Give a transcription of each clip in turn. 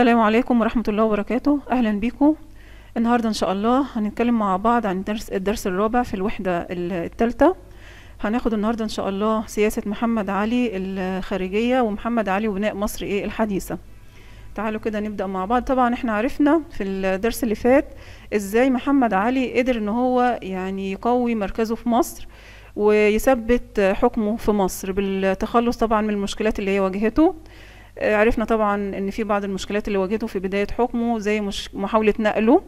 السلام عليكم ورحمة الله وبركاته أهلا بيكم النهاردة إن شاء الله هنتكلم مع بعض عن درس الدرس الرابع في الوحدة التالتة هناخد النهاردة إن شاء الله سياسة محمد علي الخارجية ومحمد علي وبناء مصر إيه الحديثة تعالوا كده نبدأ مع بعض طبعا احنا عرفنا في الدرس اللي فات ازاي محمد علي قدر ان هو يعني يقوي مركزه في مصر ويثبت حكمه في مصر بالتخلص طبعا من المشكلات اللي هي واجهته آه، عرفنا طبعا ان في بعض المشكلات اللي واجهته في بدايه حكمه زي مش محاوله نقله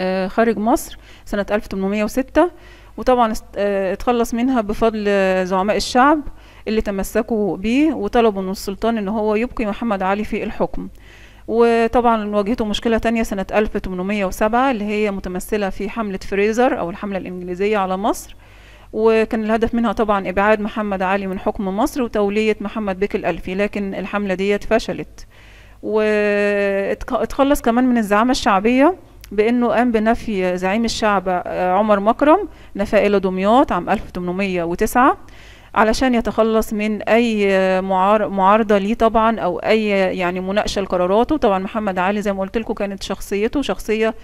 آه، خارج مصر سنه 1806 وطبعا آه، اتخلص منها بفضل زعماء الشعب اللي تمسكوا بيه وطلبوا من السلطان ان هو يبقي محمد علي في الحكم وطبعا واجهته مشكلة تانية سنة 1807 اللي هي متمثلة في حملة فريزر أو الحملة الإنجليزية على مصر وكان الهدف منها طبعا إبعاد محمد علي من حكم مصر وتولية محمد بك الألفي لكن الحملة ديت فشلت واتخلص كمان من الزعامة الشعبية بأنه قام بنفي زعيم الشعب آه، عمر مكرم نفاه إلى دمياط عام 1809 علشان يتخلص من اي آه، معارضه ليه طبعا او اي يعني مناقشه لقراراته طبعا محمد علي زي ما قلت لكم كانت شخصيته شخصيه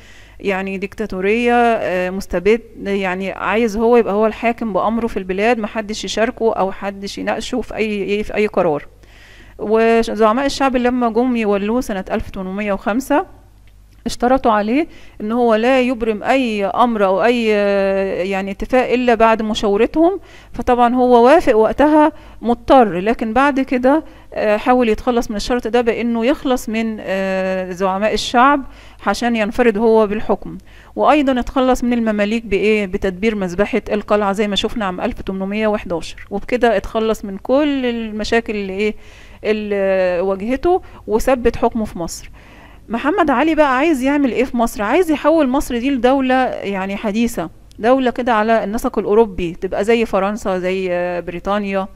يعني ديكتاتورية آه، مستبد يعني عايز هو يبقى هو الحاكم بأمره في البلاد محدش يشاركه أو حدش يناقشه في أي في أي قرار وزعماء الشعب لما جم يولوه سنة 1805 اشترطوا عليه ان هو لا يبرم اي امر او اي آه، يعني اتفاق الا بعد مشاورتهم فطبعا هو وافق وقتها مضطر لكن بعد كده آه، حاول يتخلص من الشرط ده بانه يخلص من آه، زعماء الشعب عشان ينفرد هو بالحكم وايضا اتخلص من المماليك بايه بتدبير مذبحه القلعه زي ما شفنا عام 1811 وبكده اتخلص من كل المشاكل اللي ايه اللي واجهته وثبت حكمه في مصر محمد علي بقى عايز يعمل ايه في مصر عايز يحول مصر دي لدولة يعني حديثة دولة كده على النسق الأوروبي تبقى زي فرنسا زي بريطانيا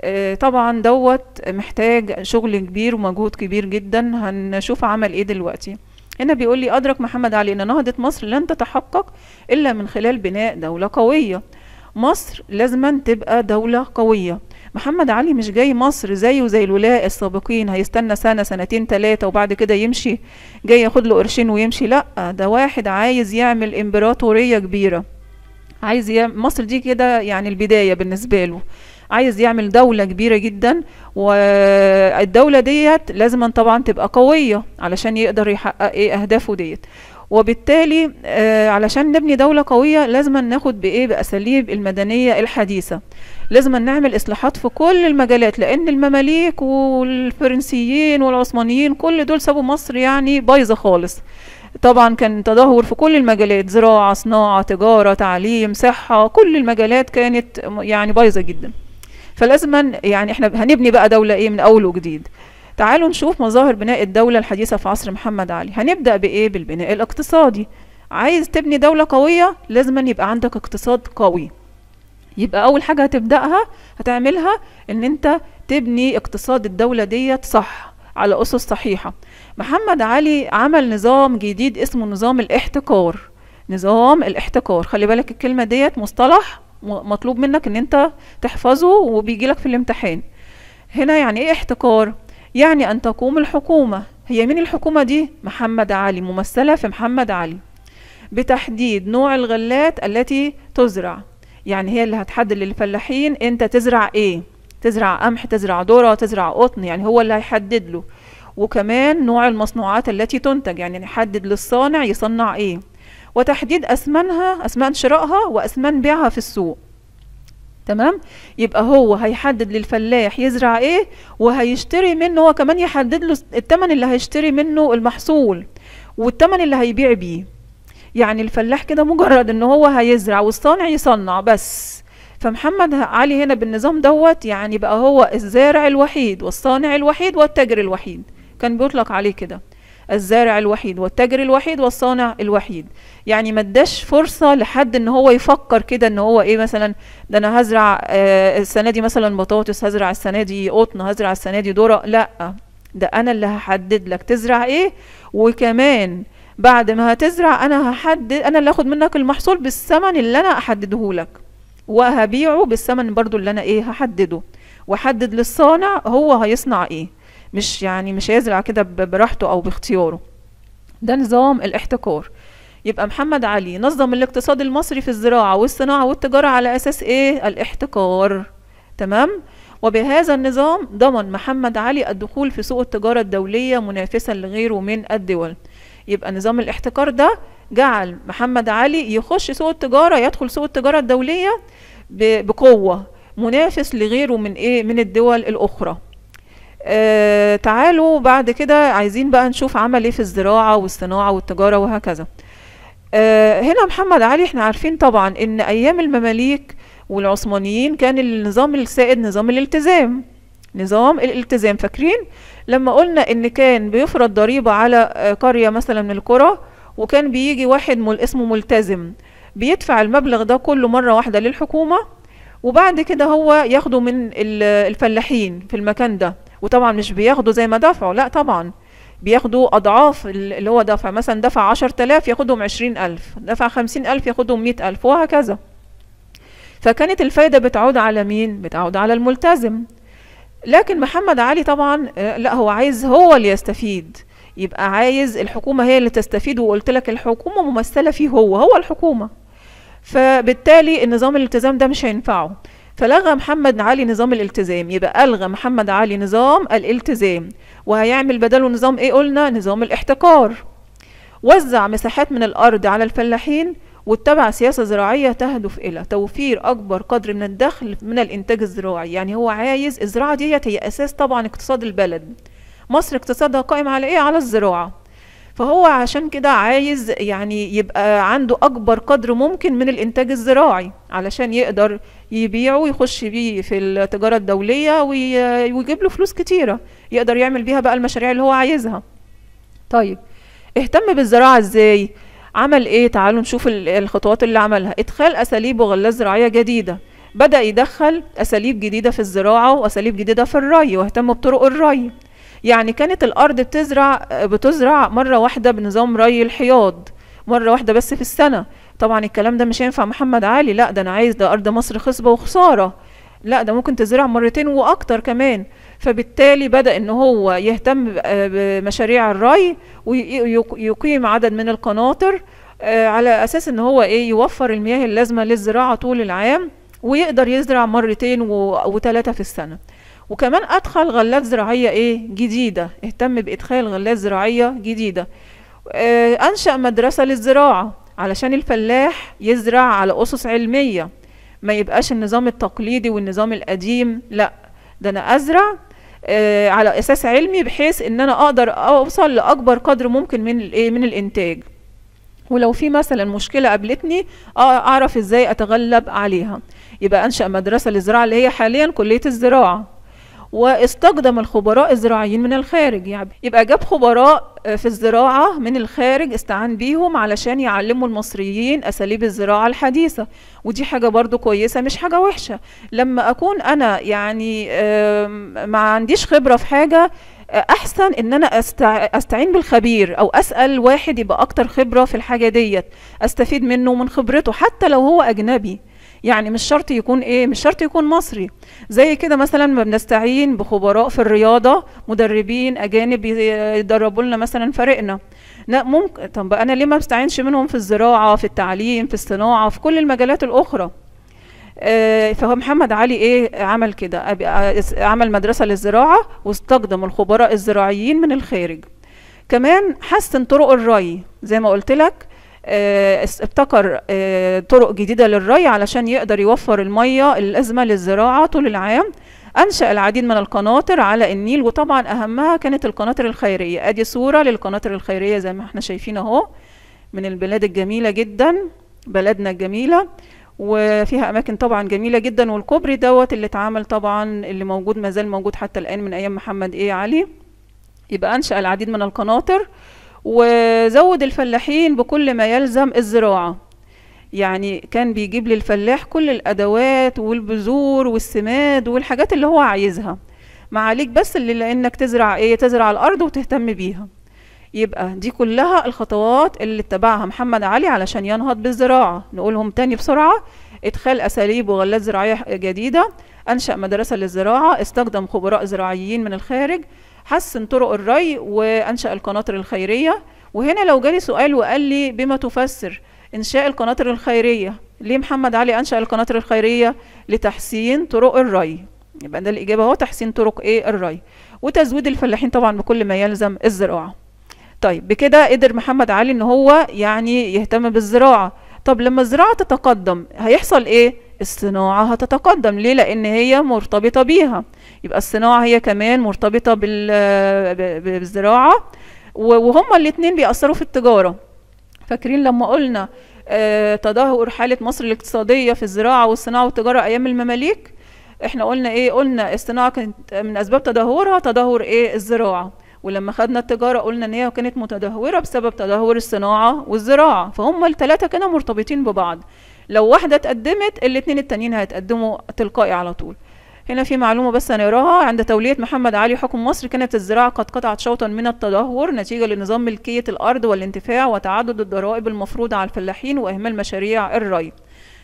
آه، طبعا دوت محتاج شغل كبير ومجهود كبير جدا هنشوف عمل ايه دلوقتي هنا بيقول لي أدرك محمد علي أن نهضة مصر لن تتحقق إلا من خلال بناء دولة قوية مصر لازما تبقى دولة قوية محمد علي مش جاي مصر زيه زي الولاء السابقين هيستنى سنة سنتين تلاتة وبعد كده يمشي جاي ياخد له قرشين ويمشي لا ده واحد عايز يعمل امبراطورية كبيرة عايز يعمل مصر دي كده يعني البداية بالنسبة له عايز يعمل دولة كبيرة جدا والدولة ديت لازم طبعا تبقى قوية علشان يقدر يحقق ايه اهدافه ديت وبالتالي آه، علشان نبني دولة قوية لازم ناخد بإيه بأساليب المدنية الحديثة لازم نعمل إصلاحات في كل المجالات لأن المماليك والفرنسيين والعثمانيين كل دول سابوا مصر يعني بايظة خالص طبعا كان تدهور في كل المجالات زراعة صناعة تجارة تعليم صحة كل المجالات كانت يعني بايظة جدا فلازم يعني احنا هنبني بقى دولة ايه من اول وجديد تعالوا نشوف مظاهر بناء الدولة الحديثة في عصر محمد علي هنبدأ بإيه بالبناء الاقتصادي عايز تبني دولة قوية لازم أن يبقى عندك اقتصاد قوي يبقى أول حاجة هتبدأها هتعملها أن أنت تبني اقتصاد الدولة ديت صح على أسس صحيحة محمد علي عمل نظام جديد اسمه نظام الاحتكار نظام الاحتكار خلي بالك الكلمة ديت مصطلح مطلوب منك ان انت تحفظه وبيجيلك في الامتحان هنا يعني ايه احتكار يعني أن تقوم الحكومة هي من الحكومة دي محمد علي ممثلة في محمد علي بتحديد نوع الغلات التي تزرع يعني هي اللي هتحدد للفلاحين انت تزرع ايه تزرع قمح تزرع ذره تزرع قطن يعني هو اللي هيحدد له وكمان نوع المصنوعات التي تنتج يعني نحدد للصانع يصنع ايه وتحديد أسمنها أسمن شرائها وأسمن بيعها في السوق تمام يبقى هو هيحدد للفلاح يزرع ايه وهيشتري منه هو كمان يحدد له الثمن اللي هيشتري منه المحصول والثمن اللي هيبيع بيه يعني الفلاح كده مجرد ان هو هيزرع والصانع يصنع بس فمحمد علي هنا بالنظام دوت يعني بقى هو الزارع الوحيد والصانع الوحيد والتاجر الوحيد كان بيطلق عليه كده الزارع الوحيد والتاجر الوحيد والصانع الوحيد يعني ما اداش فرصه لحد ان هو يفكر كده ان هو ايه مثلا ده انا هزرع آه السنه دي مثلا بطاطس هزرع السنه دي قطن هزرع السنه دي ذره لا ده انا اللي هحدد لك تزرع ايه وكمان بعد ما هتزرع انا هحدد انا اللي هاخد منك المحصول بالثمن اللي انا احدده لك وهبيعه بالثمن برضو اللي انا ايه هحدده واحدد للصانع هو هيصنع ايه مش يعني مش هيزرع كده براحته او باختياره ده نظام الاحتكار يبقى محمد علي نظم الاقتصاد المصري في الزراعة والصناعة والتجارة على أساس إيه؟ الاحتكار تمام؟ وبهذا النظام ضمن محمد علي الدخول في سوق التجارة الدولية منافسا لغيره من الدول يبقى نظام الاحتكار ده جعل محمد علي يخش سوق التجارة يدخل سوق التجارة الدولية بقوة منافس لغيره من إيه؟ من الدول الأخرى آه تعالوا بعد كده عايزين بقى نشوف عمل ايه في الزراعة والصناعة والتجارة وهكذا آه هنا محمد علي احنا عارفين طبعا ان ايام المماليك والعثمانيين كان النظام السائد نظام الالتزام نظام الالتزام فاكرين لما قلنا ان كان بيفرض ضريبة على آه، قرية مثلا من القرى وكان بيجي واحد مل اسمه ملتزم بيدفع المبلغ ده كله مرة واحدة للحكومة وبعد كده هو ياخده من الفلاحين في المكان ده وطبعا مش بياخدوا زي ما دفعوا لا طبعا بياخدوا اضعاف اللي هو دفع مثلا دفع عشرة آلاف ياخدهم عشرين ألف دفع خمسين ألف ياخدهم مئة ألف وهكذا فكانت الفايدة بتعود على مين بتعود على الملتزم لكن محمد علي طبعا آه، لا هو عايز هو اللي يستفيد يبقى عايز الحكومة هي اللي تستفيد وقلت لك الحكومة ممثلة فيه هو هو الحكومة فبالتالي النظام الالتزام ده مش هينفعه فلغى محمد علي نظام الالتزام يبقى ألغى محمد علي نظام الالتزام وهيعمل بداله نظام إيه قلنا نظام الاحتكار وزع مساحات من الأرض على الفلاحين واتبع سياسة زراعية تهدف إلى توفير أكبر قدر من الدخل من الإنتاج الزراعي يعني هو عايز الزراعة ديت هي أساس طبعا اقتصاد البلد مصر اقتصادها قائم على إيه على الزراعة فهو عشان كده عايز يعني يبقى عنده اكبر قدر ممكن من الانتاج الزراعي علشان يقدر يبيعه ويخش بيه في التجاره الدوليه ويجيب له فلوس كتيره يقدر يعمل بيها بقى المشاريع اللي هو عايزها طيب اهتم بالزراعه ازاي عمل ايه تعالوا نشوف الخطوات اللي عملها ادخال اساليب وغلات زراعيه جديده بدا يدخل اساليب جديده في الزراعه واساليب جديده في الري واهتم بطرق الري يعني كانت الارض بتزرع بتزرع مره واحده بنظام ري الحياض مره واحده بس في السنه طبعا الكلام ده مش هينفع محمد علي لا ده انا عايز ده ارض مصر خصبه وخساره لا ده ممكن تزرع مرتين واكتر كمان فبالتالي بدا ان هو يهتم بمشاريع الري ويقيم عدد من القناطر آه، على اساس ان هو ايه يوفر المياه اللازمه للزراعه طول العام ويقدر يزرع مرتين وثلاثه في السنه وكمان ادخل غلات زراعيه ايه جديده اهتم بادخال غلات زراعيه جديده آه انشا مدرسه للزراعه علشان الفلاح يزرع على اسس علميه ما يبقاش النظام التقليدي والنظام القديم لا ده انا ازرع آه على اساس علمي بحيث ان انا اقدر اوصل لاكبر قدر ممكن من الايه من الانتاج ولو في مثلا مشكله قابلتني آه، اعرف ازاي اتغلب عليها يبقى انشا مدرسه للزراعه اللي هي حاليا كليه الزراعه واستقدم الخبراء الزراعيين من الخارج يعني يبقى جاب خبراء آه، في الزراعة من الخارج استعان بيهم علشان يعلموا المصريين أساليب الزراعة الحديثة ودي حاجة برضو كويسة مش حاجة وحشة لما أكون أنا يعني ما عنديش خبرة في حاجة آه، احسن ان انا استعين بالخبير او اسال واحد يبقى اكتر خبره في الحاجه ديت استفيد منه من خبرته حتى لو هو اجنبي يعني مش شرط يكون ايه مش شرط يكون مصري زي كده مثلا ما بنستعين بخبراء في الرياضه مدربين اجانب يدربوا لنا مثلا فريقنا لا ممكن طب انا ليه ما بستعينش منهم في الزراعه في التعليم في الصناعه في كل المجالات الاخرى آه، فهو محمد علي ايه عمل كده عمل مدرسه للزراعه واستقدم الخبراء الزراعيين من الخارج كمان حسن طرق الري زي ما قلت لك آه، ابتكر آه، طرق جديدة للري علشان يقدر يوفر المية الأزمة للزراعة طول العام أنشأ العديد من القناطر على النيل وطبعا أهمها كانت القناطر الخيرية أدي صورة للقناطر الخيرية زي ما احنا شايفين أهو من البلاد الجميلة جدا بلدنا الجميلة وفيها اماكن طبعا جميله جدا والكوبري دوت اللي اتعمل طبعا اللي موجود ما زال موجود حتى الان من ايام محمد ايه علي يبقى انشا العديد من القناطر وزود الفلاحين بكل ما يلزم الزراعة يعني كان بيجيب للفلاح كل الأدوات والبذور والسماد والحاجات اللي هو عايزها ما عليك بس اللي لأنك تزرع إيه تزرع الأرض وتهتم بيها يبقى دي كلها الخطوات اللي اتبعها محمد علي علشان ينهض بالزراعة نقولهم تاني بسرعة ادخال أساليب وغلات زراعية جديدة أنشأ مدرسة للزراعة استخدم خبراء زراعيين من الخارج حسن طرق الري وانشا القناطر الخيريه وهنا لو جالي سؤال وقال لي بما تفسر انشاء القناطر الخيريه ليه محمد علي انشا القناطر الخيريه لتحسين طرق الري يبقى ده الاجابه هو تحسين طرق ايه الري وتزويد الفلاحين طبعا بكل ما يلزم الزراعه طيب بكده قدر محمد علي ان هو يعني يهتم بالزراعه طب لما الزراعه تتقدم هيحصل ايه الصناعة هتتقدم ليه لأن هي مرتبطة بيها يبقى الصناعة هي كمان مرتبطة بالزراعة وهما الاتنين بيأثروا في التجارة فاكرين لما قلنا آه، تدهور حالة مصر الاقتصادية في الزراعة والصناعة والتجارة أيام المماليك احنا قلنا ايه قلنا الصناعة كانت من أسباب تدهورها تدهور ايه الزراعة ولما خدنا التجارة قلنا ان هي كانت متدهورة بسبب تدهور الصناعة والزراعة فهم التلاتة كانوا مرتبطين ببعض لو واحدة اتقدمت الاتنين التانيين هيتقدموا تلقائي على طول هنا في معلومة بس هنقراها عند تولية محمد علي حكم مصر كانت الزراعة قد قطعت شوطا من التدهور نتيجة لنظام ملكية الأرض والانتفاع وتعدد الضرائب المفروضة على الفلاحين وإهمال مشاريع الري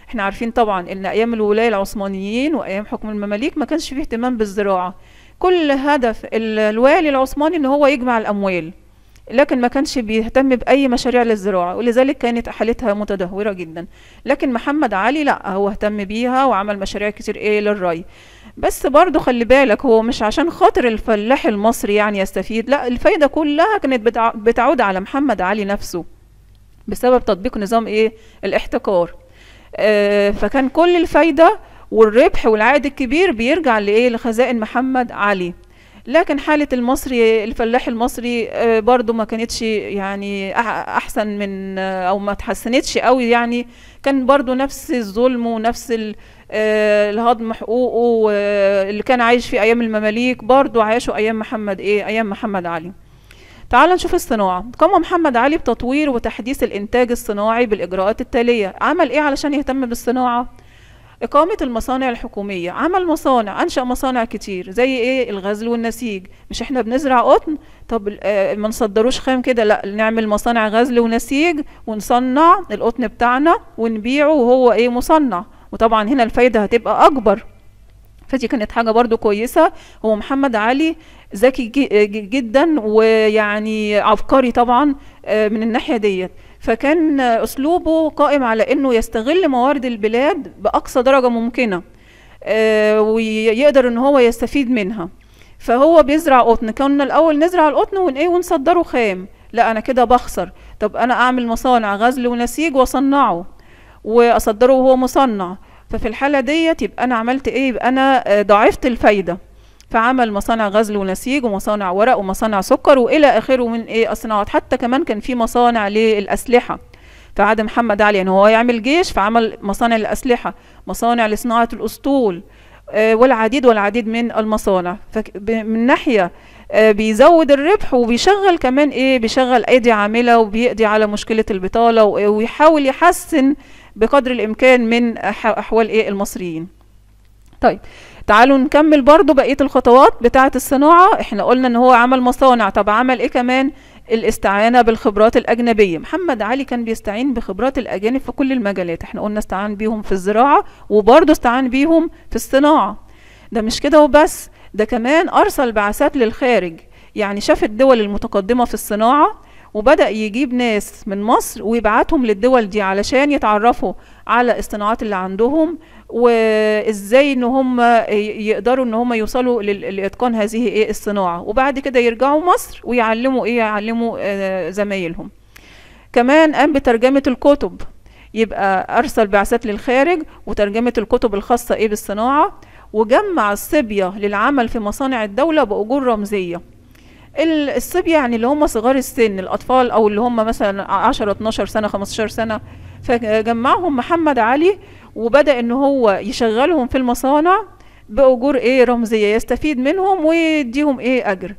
احنا عارفين طبعا ان ايام الولاية العثمانيين وايام حكم المماليك ما كانش فيه اهتمام بالزراعة كل هدف الوالي العثماني ان هو يجمع الاموال لكن ما كانش بيهتم بأي مشاريع للزراعة ولذلك كانت حالتها متدهورة جدا لكن محمد علي لا هو اهتم بيها وعمل مشاريع كتير ايه للري بس برضه خلي بالك هو مش عشان خاطر الفلاح المصري يعني يستفيد لا الفايدة كلها كانت بتعود على محمد علي نفسه بسبب تطبيق نظام ايه الاحتكار آه فكان كل الفايدة والربح والعائد الكبير بيرجع لايه لخزائن محمد علي لكن حالة المصري الفلاح المصري آه، برضو ما كانتش يعني أحسن من آه، أو ما تحسنتش قوي يعني كان برضو نفس الظلم ونفس آه، الهضم حقوقه اللي كان عايش في أيام المماليك برضو عاشوا أيام محمد إيه أيام محمد علي تعال نشوف الصناعة قام محمد علي بتطوير وتحديث الإنتاج الصناعي بالإجراءات التالية عمل إيه علشان يهتم بالصناعة إقامة المصانع الحكومية عمل مصانع أنشأ مصانع كتير زي إيه الغزل والنسيج مش إحنا بنزرع قطن طب آه، ما نصدروش خام كده لا نعمل مصانع غزل ونسيج ونصنع القطن بتاعنا ونبيعه وهو إيه مصنع وطبعا هنا الفايدة هتبقى أكبر فدي كانت حاجة برضو كويسة هو محمد علي ذكي جدا ويعني عبقري طبعا آه، من الناحية ديت فكان أسلوبه قائم على أنه يستغل موارد البلاد بأقصى درجة ممكنة آه، ويقدر أن هو يستفيد منها فهو بيزرع قطن كنا الأول نزرع القطن إيه، ونصدره خام لا أنا كده بخسر طب أنا أعمل مصانع غزل ونسيج وأصنعه وأصدره وهو مصنع ففي الحالة ديت يبقى أنا عملت إيه يبقى أنا آه، ضعفت الفايدة فعمل مصانع غزل ونسيج ومصانع ورق ومصانع سكر والى اخره من ايه اصناعات حتى كمان كان في مصانع للاسلحه فعاد محمد علي ان يعني هو يعمل جيش فعمل مصانع الاسلحه مصانع لصناعه الاسطول آه، والعديد والعديد من المصانع من ناحيه آه، بيزود الربح وبيشغل كمان ايه بيشغل ايدي عامله وبيقضي على مشكله البطاله ويحاول يحسن بقدر الامكان من احوال ايه المصريين طيب تعالوا نكمل برضو بقية الخطوات بتاعة الصناعة احنا قلنا ان هو عمل مصانع طب عمل ايه كمان الاستعانة بالخبرات الأجنبية محمد علي كان بيستعين بخبرات الأجانب في كل المجالات احنا قلنا استعان بيهم في الزراعة وبرضو استعان بيهم في الصناعة ده مش كده وبس ده كمان أرسل بعثات للخارج يعني شاف الدول المتقدمة في الصناعة وبدأ يجيب ناس من مصر ويبعتهم للدول دي علشان يتعرفوا على الصناعات اللي عندهم وازاي ان هم يقدروا ان هم يوصلوا لاتقان هذه ايه الصناعه وبعد كده يرجعوا مصر ويعلموا ايه يعلموا آه، زمايلهم كمان قام بترجمه الكتب يبقى ارسل بعثات للخارج وترجمه الكتب الخاصه ايه بالصناعه وجمع الصبيه للعمل في مصانع الدوله باجور رمزيه الصبية يعني اللي هم صغار السن الأطفال أو اللي هم مثلا 10 12 سنة 15 سنة فجمعهم محمد علي وبدأ إن هو يشغلهم في المصانع بأجور إيه رمزية يستفيد منهم ويديهم إيه أجر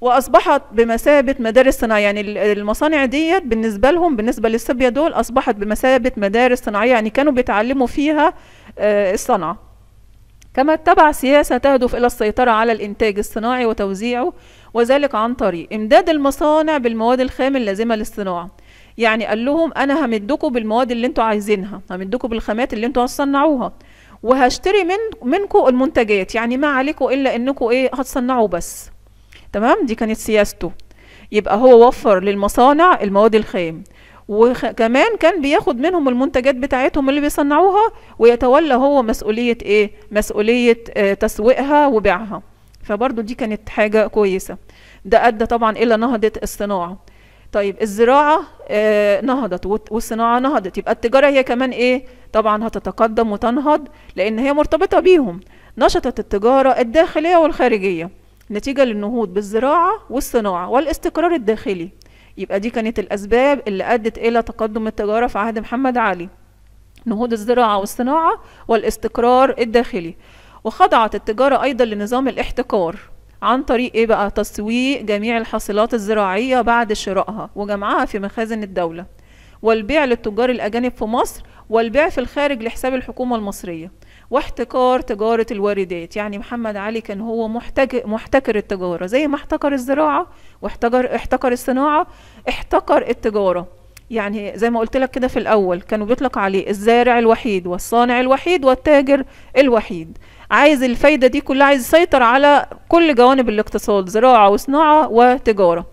واصبحت بمثابه مدارس صناعيه يعني المصانع ديت بالنسبه لهم بالنسبه للصبيه دول اصبحت بمثابه مدارس صناعيه يعني كانوا بيتعلموا فيها آه، الصنعه كما اتبع سياسه تهدف الى السيطره على الانتاج الصناعي وتوزيعه وذلك عن طريق امداد المصانع بالمواد الخام اللازمه للصناعه يعني قال لهم انا همدكم بالمواد اللي انتوا عايزينها همدكم بالخامات اللي انتوا هتصنعوها وهشتري من منكم المنتجات يعني ما عليكم الا انكم ايه هتصنعوا بس تمام دي كانت سياسته يبقى هو وفر للمصانع المواد الخام وكمان كان بياخد منهم المنتجات بتاعتهم اللي بيصنعوها ويتولى هو مسؤولية ايه مسؤولية آه تسويقها وبيعها فبرضو دي كانت حاجة كويسة ده أدى طبعا إلى نهضة الصناعة طيب الزراعة آه نهضت والصناعة نهضت يبقى التجارة هي كمان إيه طبعا هتتقدم وتنهض لأن هي مرتبطة بيهم نشطت التجارة الداخلية والخارجية نتيجة للنهوض بالزراعة والصناعة والاستقرار الداخلي يبقى دي كانت الأسباب اللي أدت إلى تقدم التجارة في عهد محمد علي نهوض الزراعة والصناعة والاستقرار الداخلي وخضعت التجارة أيضا لنظام الاحتكار عن طريق ايه بقى تسويق جميع الحاصلات الزراعية بعد شرائها وجمعها في مخازن الدولة والبيع للتجار الأجانب في مصر والبيع في الخارج لحساب الحكومة المصرية واحتكار تجارة الواردات يعني محمد علي كان هو محتكر التجارة زي ما احتكر الزراعة واحتكر احتكر الصناعة احتكر التجارة يعني زي ما قلت لك كده في الأول كانوا بيطلق عليه الزارع الوحيد والصانع الوحيد والتاجر الوحيد عايز الفايدة دي كلها عايز يسيطر على كل جوانب الاقتصاد زراعة وصناعة وتجارة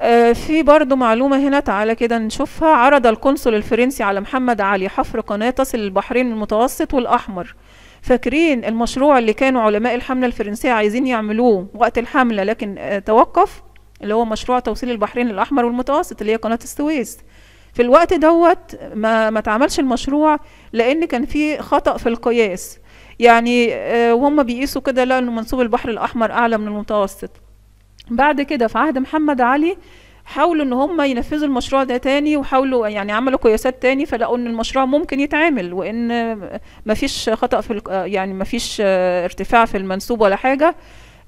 آه، في برضو معلومة هنا تعالى كده نشوفها عرض القنصل الفرنسي على محمد علي حفر قناة تصل البحرين المتوسط والأحمر فاكرين المشروع اللي كانوا علماء الحملة الفرنسية عايزين يعملوه وقت الحملة لكن آه، توقف اللي هو مشروع توصيل البحرين الأحمر والمتوسط اللي هي قناة السويس في الوقت دوت ما ما تعملش المشروع لأن كان في خطأ في القياس يعني آه، وهم بيقيسوا كده لقوا ان منسوب البحر الاحمر اعلى من المتوسط بعد كده في عهد محمد علي حاولوا ان هم ينفذوا المشروع ده تاني وحاولوا يعني عملوا قياسات تاني فلقوا ان المشروع ممكن يتعمل وان مفيش خطأ في يعني مفيش آه، ارتفاع في المنسوب ولا حاجه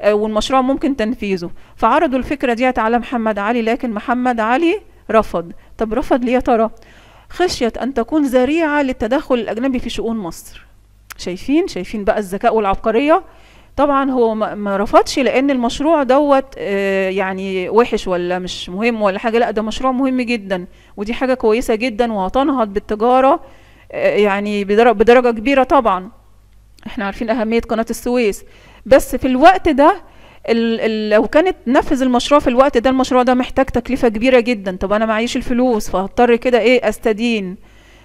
آه، والمشروع ممكن تنفيذه فعرضوا الفكره ديت على محمد علي لكن محمد علي رفض طب رفض ليه يا ترى خشيه ان تكون ذريعه للتدخل الاجنبي في شؤون مصر شايفين شايفين بقى الذكاء والعبقريه طبعا هو ما رفضش لان المشروع دوت آه، يعني وحش ولا مش مهم ولا حاجه لا ده مشروع مهم جدا ودي حاجه كويسه جدا وهتنهض بالتجاره آه، يعني بدرجه كبيره طبعا احنا عارفين اهميه قناه السويس بس في الوقت ده لو كانت نفذ المشروع في الوقت ده المشروع ده محتاج تكلفه كبيره جدا طب انا معيش الفلوس فهضطر كده ايه استدين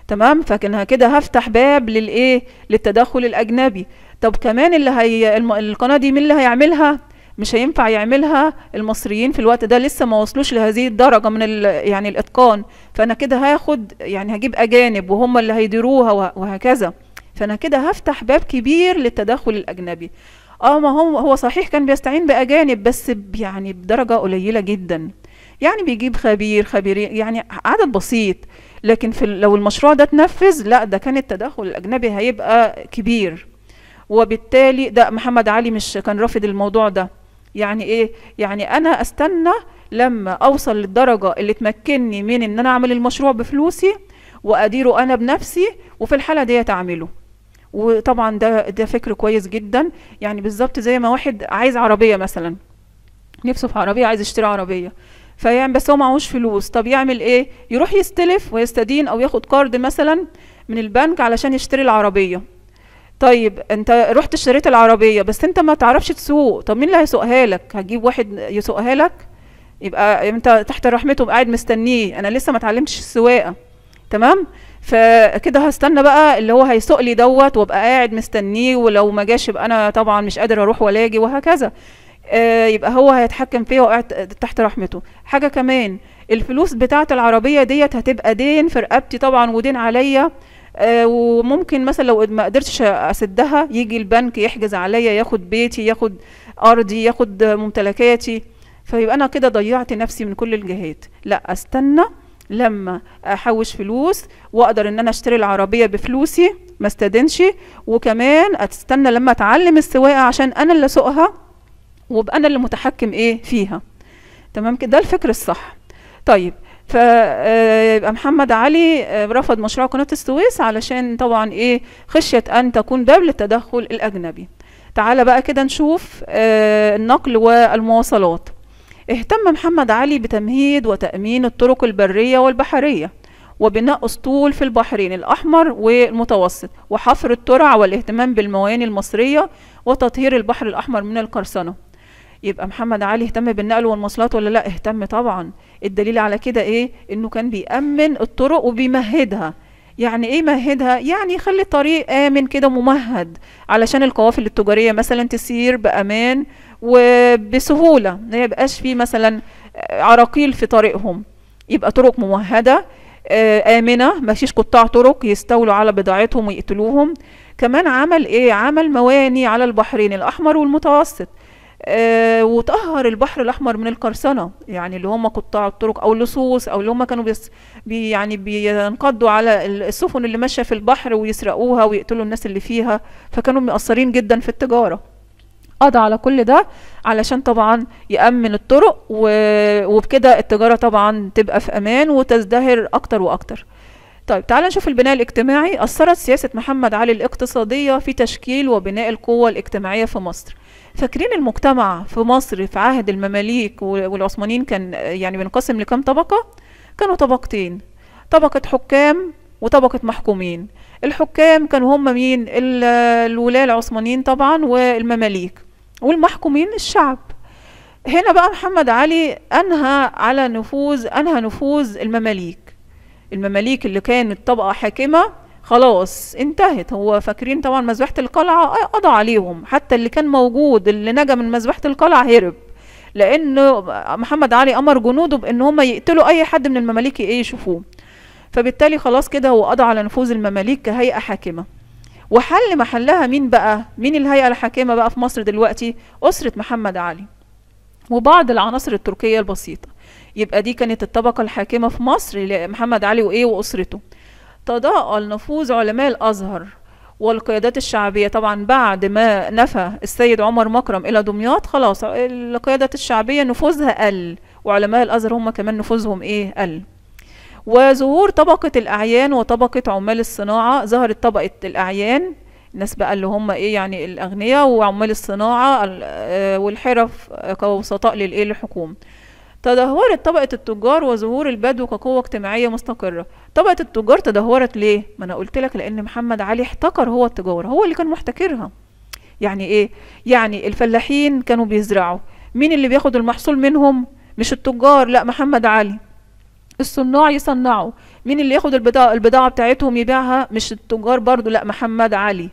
تمام فكانها كده هفتح باب للايه للتدخل الاجنبي طب كمان اللي هي القناه دي مين اللي هيعملها مش هينفع يعملها المصريين في الوقت ده لسه ما وصلوش لهذه الدرجه من يعني الاتقان فانا كده هاخد يعني هجيب اجانب وهم اللي هيديروها وهكذا فانا كده هفتح باب كبير للتدخل الاجنبي اه ما هو هو صحيح كان بيستعين باجانب بس يعني بدرجه قليله جدا يعني بيجيب خبير خبيرين يعني عدد بسيط لكن في لو المشروع ده اتنفذ لا ده كان التدخل الاجنبي هيبقى كبير وبالتالي ده محمد علي مش كان رافض الموضوع ده يعني ايه يعني انا استنى لما اوصل للدرجه اللي تمكنني من ان انا اعمل المشروع بفلوسي واديره انا بنفسي وفي الحاله ديت اعمله وطبعا ده ده فكر كويس جدا يعني بالظبط زي ما واحد عايز عربيه مثلا نفسه في عربيه عايز يشتري عربيه فيعمل بس هو معهوش فلوس طب يعمل ايه يروح يستلف ويستدين او ياخد كارد مثلا من البنك علشان يشتري العربيه طيب انت رحت اشتريت العربيه بس انت ما تعرفش تسوق طب مين اللي هيسوقها لك هتجيب واحد يسوقها لك يبقى انت تحت رحمته قاعد مستنيه انا لسه ما اتعلمتش السواقه تمام فكده هستنى بقى اللي هو هيسوق لي دوت وابقى قاعد مستنيه ولو ما جاش يبقى انا طبعا مش قادر اروح ولا اجي وهكذا آه يبقى هو هيتحكم فيها وقعت تحت رحمته حاجة كمان الفلوس بتاعة العربية ديت هتبقى دين في رقبتي طبعا ودين عليا آه وممكن مثلا لو ما قدرتش اسدها يجي البنك يحجز عليا ياخد بيتي ياخد ارضي ياخد ممتلكاتي فيبقى انا كده ضيعت نفسي من كل الجهات لا استنى لما احوش فلوس واقدر ان انا اشتري العربيه بفلوسي ما استدنش وكمان استنى لما اتعلم السواقه عشان انا اللي اسوقها وابقى انا اللي متحكم ايه فيها تمام كده ده الفكر الصح طيب فيبقى آه، محمد علي آه، رفض مشروع قناة السويس علشان طبعا ايه خشية ان تكون باب للتدخل الاجنبي تعالى بقى كده نشوف آه، النقل والمواصلات اهتم محمد علي بتمهيد وتأمين الطرق البرية والبحرية وبناء أسطول في البحرين الأحمر والمتوسط وحفر الترع والاهتمام بالمواني المصرية وتطهير البحر الأحمر من القرصنة يبقى محمد علي اهتم بالنقل والمواصلات ولا لا اهتم طبعا الدليل على كده ايه انه كان بيأمن الطرق وبيمهدها يعني ايه مهدها يعني يخلي الطريق امن كده ممهد علشان القوافل التجاريه مثلا تسير بامان وبسهوله ما يبقاش في مثلا عراقيل في طريقهم يبقى طرق ممهده آه، امنه مفيش قطاع طرق يستولوا على بضاعتهم ويقتلوهم كمان عمل ايه عمل مواني على البحرين الاحمر والمتوسط آه وطهر البحر الاحمر من القرصنه يعني اللي هم قطاع الطرق او اللصوص او اللي هم كانوا بيس بي يعني بينقضوا على السفن اللي ماشيه في البحر ويسرقوها ويقتلوا الناس اللي فيها فكانوا مقصرين جدا في التجاره قضى على كل ده علشان طبعا يأمن الطرق وبكده التجارة طبعا تبقى في أمان وتزدهر أكتر وأكتر طيب تعال نشوف البناء الاجتماعي أثرت سياسة محمد علي الاقتصادية في تشكيل وبناء القوة الاجتماعية في مصر فاكرين المجتمع في مصر في عهد المماليك والعثمانيين كان يعني بينقسم لكام طبقة كانوا طبقتين طبقة حكام وطبقة محكومين الحكام كانوا هم مين الولاة العثمانيين طبعا والمماليك والمحكومين الشعب هنا بقى محمد علي أنهى على نفوذ أنهى نفوذ المماليك المماليك اللي كانت طبقة حاكمة خلاص انتهت هو فاكرين طبعا مذبحة القلعة آه، قضى عليهم حتى اللي كان موجود اللي نجا من مذبحة القلعة هرب لأن محمد علي أمر جنوده بأن هم يقتلوا أي حد من المماليك إيه يشوفوه فبالتالي خلاص كده هو قضى على نفوذ المماليك كهيئة حاكمة وحل محلها مين بقى مين الهيئة الحاكمة بقى في مصر دلوقتي أسرة محمد علي وبعض العناصر التركية البسيطة يبقى دي كانت الطبقة الحاكمة في مصر لمحمد علي وإيه وأسرته تضاءل نفوذ علماء الأزهر والقيادات الشعبية طبعا بعد ما نفى السيد عمر مكرم إلى دمياط خلاص القيادات الشعبية نفوذها قل وعلماء الأزهر هم كمان نفوذهم إيه قل وظهور طبقة الأعيان وطبقة عمال الصناعة ظهرت طبقة الأعيان الناس بقى اللي هم ايه يعني الاغنياء وعمال الصناعه آه، والحرف كوسطاء للايه للحكومه تدهورت طبقة التجار وظهور البدو كقوة اجتماعية مستقرة طبقة التجار تدهورت ليه؟ ما أنا قلت لك لأن محمد علي احتكر هو التجارة هو اللي كان محتكرها يعني إيه؟ يعني الفلاحين كانوا بيزرعوا مين اللي بياخد المحصول منهم؟ مش التجار لا محمد علي الصناع يصنعوا مين اللي ياخد البضاعة, البضاعة بتاعتهم يبيعها مش التجار برضو لا محمد علي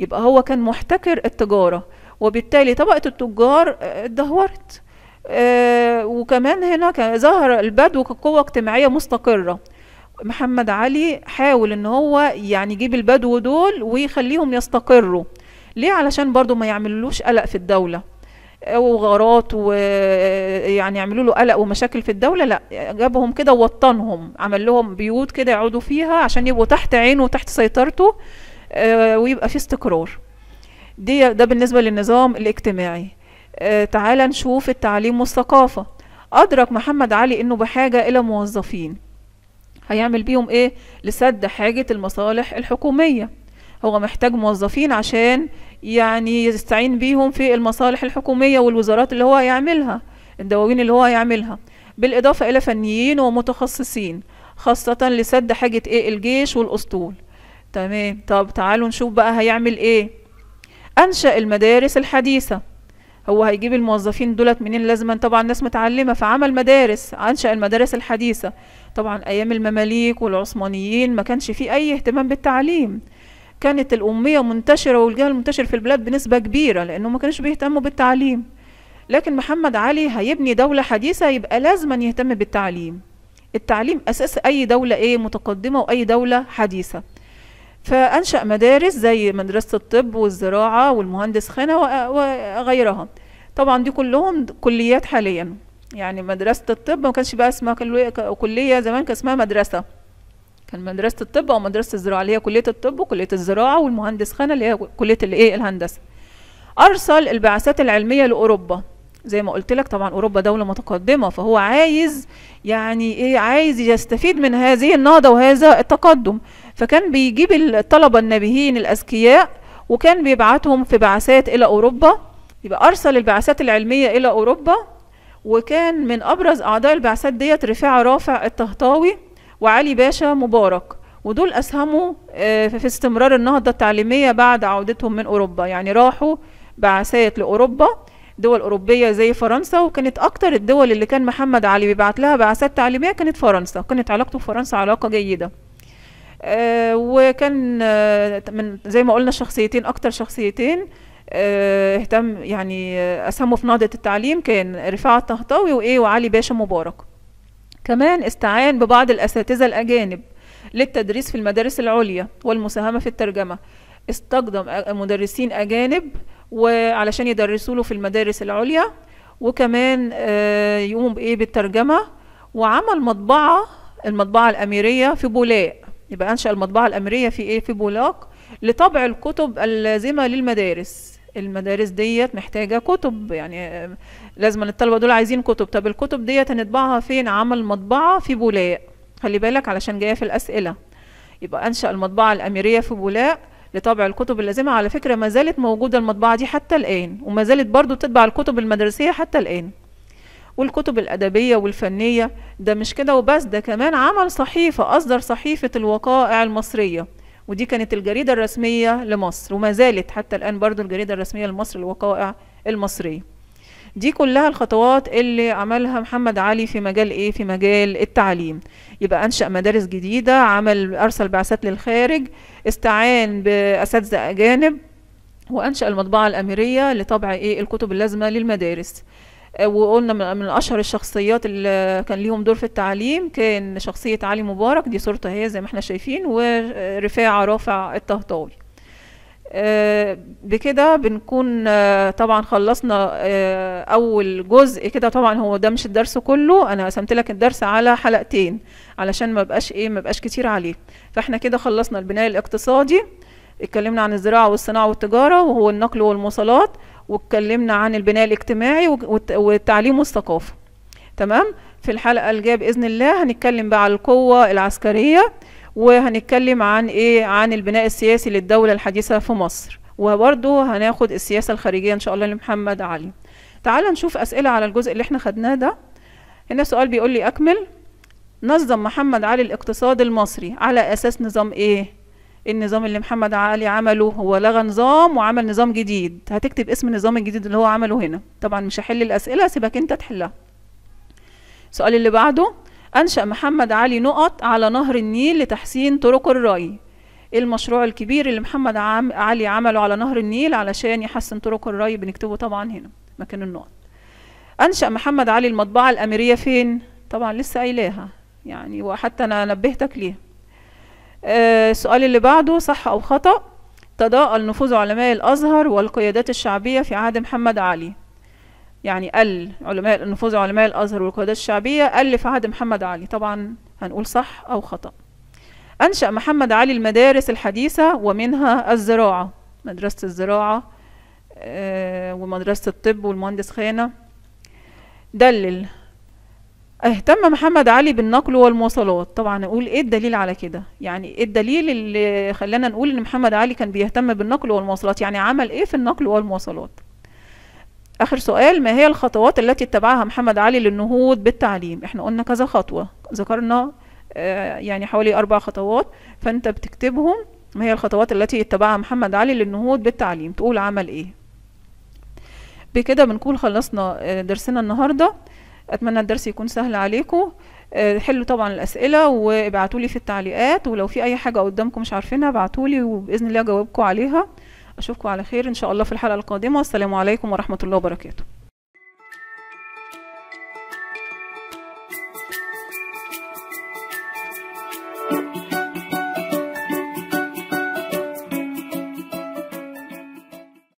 يبقى هو كان محتكر التجارة وبالتالي طبقة التجار آه، اتدهورت آه، وكمان هنا ظهر البدو كقوة اجتماعية مستقرة محمد علي حاول ان هو يعني يجيب البدو دول ويخليهم يستقروا ليه علشان برضو ما يعملوش قلق في الدولة آه، وغارات ويعني آه، يعملوا له قلق ومشاكل في الدولة لا جابهم كده ووطنهم عمل لهم بيوت كده يقعدوا فيها عشان يبقوا تحت عينه وتحت سيطرته ويبقى في استقرار دي ده بالنسبة للنظام الاجتماعي آه، تعال نشوف التعليم والثقافة أدرك محمد علي أنه بحاجة إلى موظفين هيعمل بيهم إيه؟ لسد حاجة المصالح الحكومية هو محتاج موظفين عشان يعني يستعين بيهم في المصالح الحكومية والوزارات اللي هو يعملها الدواوين اللي هو يعملها بالإضافة إلى فنيين ومتخصصين خاصة لسد حاجة إيه الجيش والأسطول تمام طب تعالوا نشوف بقى هيعمل إيه أنشأ المدارس الحديثة هو هيجيب الموظفين دولت منين لازما طبعا ناس متعلمه فعمل مدارس انشا المدارس الحديثه طبعا ايام المماليك والعثمانيين ما كانش في اي اهتمام بالتعليم كانت الاميه منتشره والجهل منتشر في البلاد بنسبه كبيره لانه ما كانش بيهتموا بالتعليم لكن محمد علي هيبني دوله حديثه يبقى لازما يهتم بالتعليم التعليم اساس اي دوله ايه متقدمه واي دوله حديثه فأنشأ مدارس زي مدرسة الطب والزراعة والمهندس خانة وغيرها طبعا دي كلهم كليات حاليا يعني مدرسة الطب ما كانش بقى اسمها كلية زمان كان اسمها مدرسة كان مدرسة الطب أو مدرسة الزراعة اللي هي كلية الطب وكلية الزراعة والمهندس خانة اللي هي كلية الإيه الهندسة أرسل البعثات العلمية لأوروبا زي ما قلت لك طبعا اوروبا دوله متقدمه فهو عايز يعني ايه عايز يستفيد من هذه النهضه وهذا التقدم فكان بيجيب الطلبه النبيين الاذكياء وكان بيبعتهم في بعثات الى اوروبا يبقى ارسل البعثات العلميه الى اوروبا وكان من ابرز اعضاء البعثات ديت رفاعه رافع الطهطاوي وعلي باشا مبارك ودول اسهموا آه، في استمرار النهضه التعليميه بعد عودتهم من اوروبا يعني راحوا بعثات لاوروبا دول أوروبية زي فرنسا وكانت أكتر الدول اللي كان محمد علي بيبعت لها بعثات تعليمية كانت فرنسا كانت علاقته بفرنسا علاقة جيدة آه، وكان آه، من زي ما قلنا شخصيتين أكتر شخصيتين آه، اهتم يعني أسهموا في نهضة التعليم كان رفاعة الطهطاوي وإيه وعلي باشا مبارك كمان استعان ببعض الأساتذة الأجانب للتدريس في المدارس العليا والمساهمة في الترجمة استقدم مدرسين أجانب وعلشان يدرسوا له في المدارس العليا وكمان آه، يقوموا بايه بالترجمه وعمل مطبعه المطبعه الاميريه في بولاق يبقى انشا المطبعه الاميريه في ايه في بولاق لطبع الكتب اللازمه للمدارس المدارس ديت محتاجه كتب يعني آه، لازم الطلبه دول عايزين كتب طب الكتب ديت هنطبعها فين عمل مطبعه في بولاق خلي بالك علشان جايه في الاسئله يبقى انشا المطبعه الاميريه في بولاق لطبع الكتب اللازمة على فكرة ما زالت موجودة المطبعة دي حتى الآن وما زالت برضو تطبع الكتب المدرسية حتى الآن والكتب الأدبية والفنية ده مش كده وبس ده كمان عمل صحيفة أصدر صحيفة الوقائع المصرية ودي كانت الجريدة الرسمية لمصر وما زالت حتى الآن برضو الجريدة الرسمية لمصر الوقائع المصرية دي كلها الخطوات اللي عملها محمد علي في مجال ايه في مجال التعليم يبقى انشا مدارس جديده عمل ارسل بعثات للخارج استعان باساتذه اجانب وانشا المطبعه الاميريه لطبع ايه الكتب اللازمه للمدارس آه، وقلنا من اشهر الشخصيات اللي كان ليهم دور في التعليم كان شخصيه علي مبارك دي صورته هي زي ما احنا شايفين ورفاعه رافع الطهطاوي آه، بكده بنكون آه، طبعا خلصنا آه، اول جزء كده طبعا هو ده مش الدرس كله انا قسمت لك الدرس على حلقتين علشان ما بقاش ايه ما بقاش كتير عليه فاحنا كده خلصنا البناء الاقتصادي اتكلمنا عن الزراعه والصناعه والتجاره وهو النقل والمواصلات واتكلمنا عن البناء الاجتماعي والتعليم والثقافه تمام في الحلقه الجايه باذن الله هنتكلم بقى على القوه العسكريه وهنتكلم عن ايه عن البناء السياسي للدولة الحديثة في مصر وبرضه هناخد السياسة الخارجية ان شاء الله لمحمد علي تعال نشوف اسئلة على الجزء اللي احنا خدناه ده هنا سؤال بيقول لي اكمل نظم محمد علي الاقتصاد المصري على اساس نظام ايه النظام اللي محمد علي عمله هو لغى نظام وعمل نظام جديد هتكتب اسم النظام الجديد اللي هو عمله هنا طبعا مش هحل الاسئله سيبك انت تحلها السؤال اللي بعده أنشأ محمد علي نقط على نهر النيل لتحسين طرق الري المشروع الكبير اللي محمد عم علي عمله على نهر النيل علشان يحسن طرق الري بنكتبه طبعا هنا مكان النقط أنشأ محمد علي المطبعة الأميرية فين؟ طبعا لسه قايلاها يعني وحتى أنا نبهتك ليها آه السؤال اللي بعده صح أو خطأ تضاءل نفوذ علماء الأزهر والقيادات الشعبية في عهد محمد علي يعني العلماء النفوذ علماء الازهر والقيادات الشعبيه قال في عهد محمد علي طبعا هنقول صح او خطا انشا محمد علي المدارس الحديثه ومنها الزراعه مدرسه الزراعه آه، ومدرسه الطب والمهندس خانه دلل اهتم محمد علي بالنقل والمواصلات طبعا اقول ايه الدليل على كده يعني ايه الدليل اللي خلانا نقول ان محمد علي كان بيهتم بالنقل والمواصلات يعني عمل ايه في النقل والمواصلات آخر سؤال ما هي الخطوات التي اتبعها محمد علي للنهوض بالتعليم احنا قلنا كذا خطوة ذكرنا آه يعني حوالي أربع خطوات فأنت بتكتبهم ما هي الخطوات التي اتبعها محمد علي للنهوض بالتعليم تقول عمل ايه بكده بنكون خلصنا آه، درسنا النهاردة أتمنى الدرس يكون سهل عليكم آه، حلوا طبعا الأسئلة وابعتولي في التعليقات ولو في أي حاجة قدامكم مش عارفينها ابعتولي وبإذن الله أجاوبكم عليها اشوفكم على خير ان شاء الله في الحلقه القادمه والسلام عليكم ورحمه الله وبركاته